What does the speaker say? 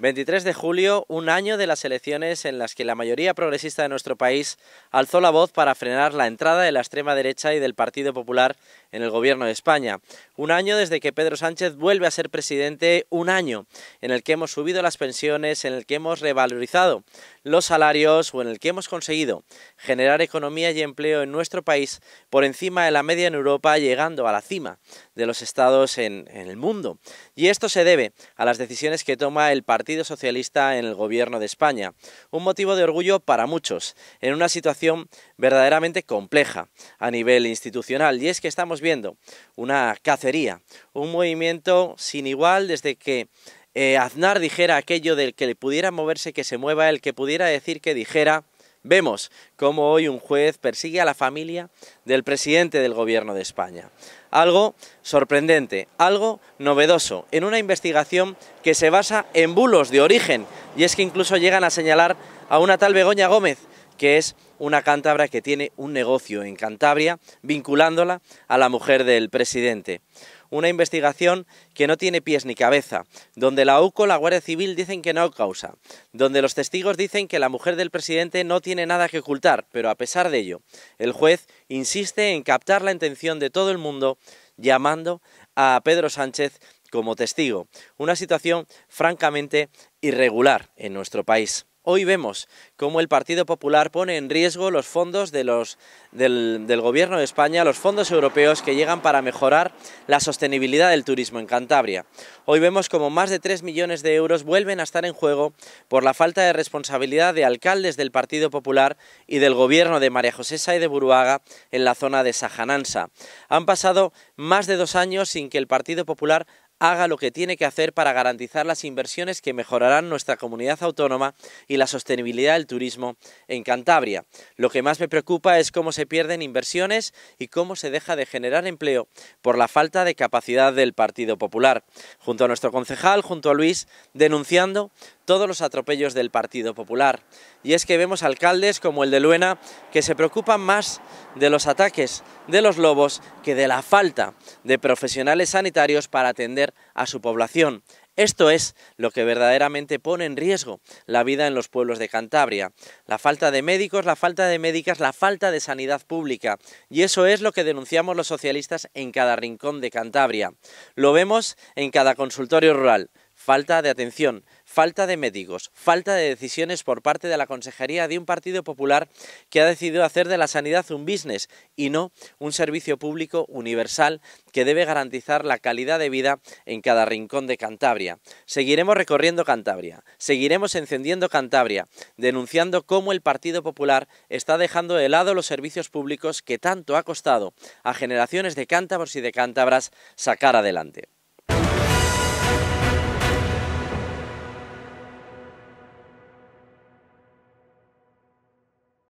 23 de julio, un año de las elecciones en las que la mayoría progresista de nuestro país alzó la voz para frenar la entrada de la extrema derecha y del Partido Popular en el gobierno de España. Un año desde que Pedro Sánchez vuelve a ser presidente, un año en el que hemos subido las pensiones, en el que hemos revalorizado los salarios o en el que hemos conseguido generar economía y empleo en nuestro país por encima de la media en Europa, llegando a la cima de los estados en, el mundo. Y esto se debe a las decisiones que toma el Partido Socialista en el gobierno de España. Un motivo de orgullo para muchos, en una situación verdaderamente compleja a nivel institucional. Y es que estamos viendo una cacería, un movimiento sin igual desde que eh, Aznar dijera aquello del que le pudiera moverse, que se mueva, el que pudiera decir que dijera. Vemos cómo hoy un juez persigue a la familia del presidente del gobierno de España. Algo sorprendente, algo novedoso, en una investigación que se basa en bulos de origen, y es que incluso llegan a señalar a una tal Begoña Gómez, que es una cántabra que tiene un negocio en Cantabria vinculándola a la mujer del presidente. Una investigación que no tiene pies ni cabeza, donde la UCO, la Guardia Civil dicen que no causa, donde los testigos dicen que la mujer del presidente no tiene nada que ocultar, pero a pesar de ello, el juez insiste en captar la intención de todo el mundo llamando a Pedro Sánchez como testigo. Una situación francamente irregular en nuestro país. Hoy vemos cómo el Partido Popular pone en riesgo los fondos del, Gobierno de España, los fondos europeos que llegan para mejorar la sostenibilidad del turismo en Cantabria. Hoy vemos cómo más de 3 millones de euros vuelven a estar en juego por la falta de responsabilidad de alcaldes del Partido Popular y del Gobierno de María José y de Buruaga en la zona de Sajanansa. Han pasado más de dos años sin que el Partido Popular haga lo que tiene que hacer para garantizar las inversiones que mejorarán nuestra comunidad autónoma y la sostenibilidad del turismo en Cantabria. Lo que más me preocupa es cómo se pierden inversiones y cómo se deja de generar empleo por la falta de capacidad del Partido Popular. Junto a nuestro concejal, junto a Luis, denunciando todos los atropellos del Partido Popular. Y es que vemos alcaldes como el de Luena que se preocupan más de los ataques de los lobos que de la falta de profesionales sanitarios para atender a su población. Esto es lo que verdaderamente pone en riesgo la vida en los pueblos de Cantabria. La falta de médicos, la falta de médicas, la falta de sanidad pública. Y eso es lo que denunciamos los socialistas en cada rincón de Cantabria. Lo vemos en cada consultorio rural. Falta de atención, falta de médicos, falta de decisiones por parte de la Consejería de un Partido Popular que ha decidido hacer de la sanidad un business y no un servicio público universal que debe garantizar la calidad de vida en cada rincón de Cantabria. Seguiremos recorriendo Cantabria, seguiremos encendiendo Cantabria, denunciando cómo el Partido Popular está dejando de lado los servicios públicos que tanto ha costado a generaciones de cántabros y de cántabras sacar adelante.